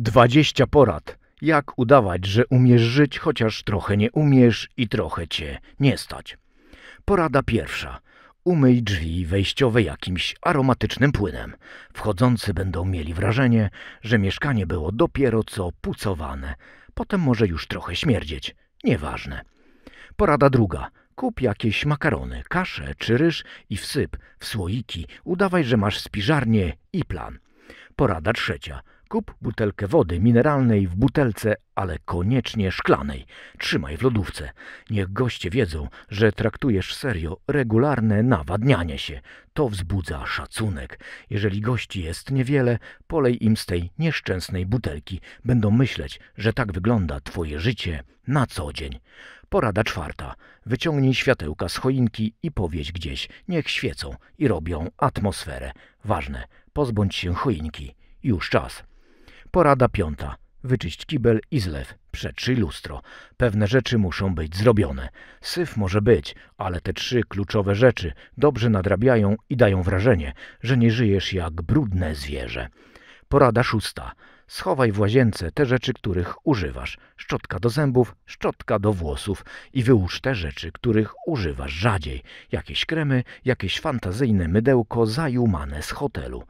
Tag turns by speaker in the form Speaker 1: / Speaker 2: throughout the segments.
Speaker 1: 20 porad, jak udawać, że umiesz żyć, chociaż trochę nie umiesz i trochę cię nie stać. Porada pierwsza. Umyj drzwi wejściowe jakimś aromatycznym płynem. Wchodzący będą mieli wrażenie, że mieszkanie było dopiero co pucowane. Potem może już trochę śmierdzieć. Nieważne. Porada druga. Kup jakieś makarony, kaszę czy ryż i wsyp w słoiki. Udawaj, że masz spiżarnię i plan. Porada trzecia Kup butelkę wody mineralnej w butelce, ale koniecznie szklanej. Trzymaj w lodówce. Niech goście wiedzą, że traktujesz serio regularne nawadnianie się. To wzbudza szacunek. Jeżeli gości jest niewiele, polej im z tej nieszczęsnej butelki. Będą myśleć, że tak wygląda twoje życie na co dzień. Porada czwarta. Wyciągnij światełka z choinki i powieś gdzieś. Niech świecą i robią atmosferę. Ważne, pozbądź się choinki. Już czas. Porada piąta. Wyczyść kibel i zlew. Przetrzyj lustro. Pewne rzeczy muszą być zrobione. Syf może być, ale te trzy kluczowe rzeczy dobrze nadrabiają i dają wrażenie, że nie żyjesz jak brudne zwierzę. Porada szósta. Schowaj w łazience te rzeczy, których używasz. Szczotka do zębów, szczotka do włosów i wyłóż te rzeczy, których używasz rzadziej. Jakieś kremy, jakieś fantazyjne mydełko zajumane z hotelu.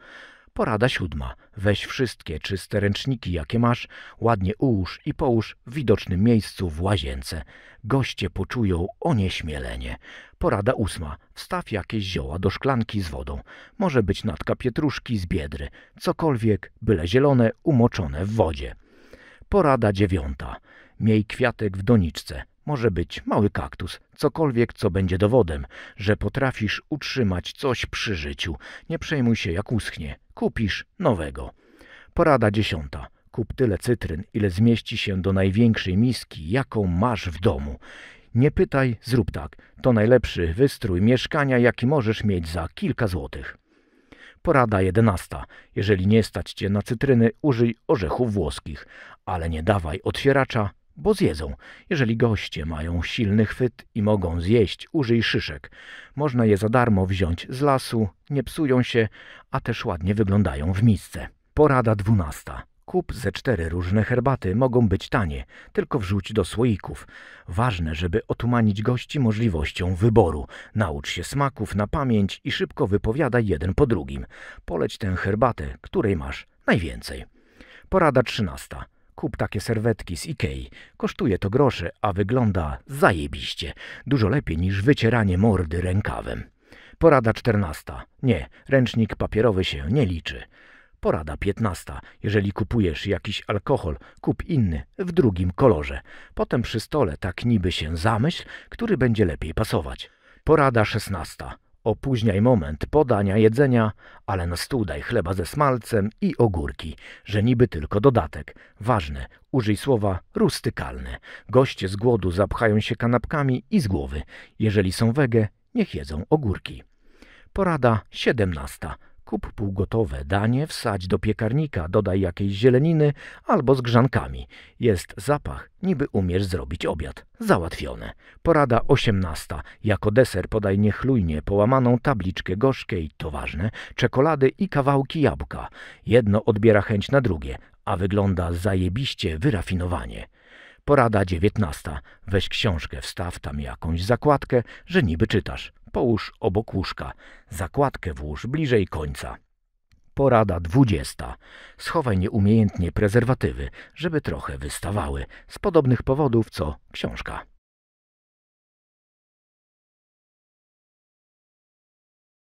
Speaker 1: Porada siódma. Weź wszystkie czyste ręczniki, jakie masz, ładnie ułóż i połóż w widocznym miejscu w łazience. Goście poczują onieśmielenie. Porada ósma. Wstaw jakieś zioła do szklanki z wodą. Może być natka pietruszki z biedry. Cokolwiek, byle zielone, umoczone w wodzie. Porada dziewiąta. Miej kwiatek w doniczce może być mały kaktus, cokolwiek, co będzie dowodem, że potrafisz utrzymać coś przy życiu. Nie przejmuj się, jak uschnie. Kupisz nowego. Porada dziesiąta. Kup tyle cytryn, ile zmieści się do największej miski, jaką masz w domu. Nie pytaj, zrób tak. To najlepszy wystrój mieszkania, jaki możesz mieć za kilka złotych. Porada jedenasta. Jeżeli nie stać cię na cytryny, użyj orzechów włoskich, ale nie dawaj otwieracza bo zjedzą. Jeżeli goście mają silny chwyt i mogą zjeść, użyj szyszek. Można je za darmo wziąć z lasu, nie psują się, a też ładnie wyglądają w misce. Porada dwunasta. Kup ze cztery różne herbaty, mogą być tanie, tylko wrzuć do słoików. Ważne, żeby otumanić gości możliwością wyboru. Naucz się smaków na pamięć i szybko wypowiadaj jeden po drugim. Poleć tę herbatę, której masz najwięcej. Porada trzynasta. Kup takie serwetki z Ikei. Kosztuje to grosze, a wygląda zajebiście. Dużo lepiej niż wycieranie mordy rękawem. Porada czternasta. Nie, ręcznik papierowy się nie liczy. Porada piętnasta. Jeżeli kupujesz jakiś alkohol, kup inny, w drugim kolorze. Potem przy stole tak niby się zamyśl, który będzie lepiej pasować. Porada szesnasta. Opóźniaj moment podania jedzenia, ale na stół daj chleba ze smalcem i ogórki, że niby tylko dodatek. Ważne, użyj słowa rustykalne. Goście z głodu zapchają się kanapkami i z głowy. Jeżeli są wege, niech jedzą ogórki. Porada 17. Kup półgotowe danie, wsadź do piekarnika, dodaj jakiejś zieleniny albo z grzankami. Jest zapach, niby umiesz zrobić obiad. Załatwione. Porada osiemnasta. Jako deser podaj niechlujnie połamaną tabliczkę gorzkiej, to ważne, czekolady i kawałki jabłka. Jedno odbiera chęć na drugie, a wygląda zajebiście wyrafinowanie. Porada dziewiętnasta. Weź książkę, wstaw tam jakąś zakładkę, że niby czytasz. Połóż obok łóżka. Zakładkę włóż bliżej końca. Porada dwudziesta. Schowaj nieumiejętnie prezerwatywy, żeby trochę wystawały. Z podobnych powodów co książka.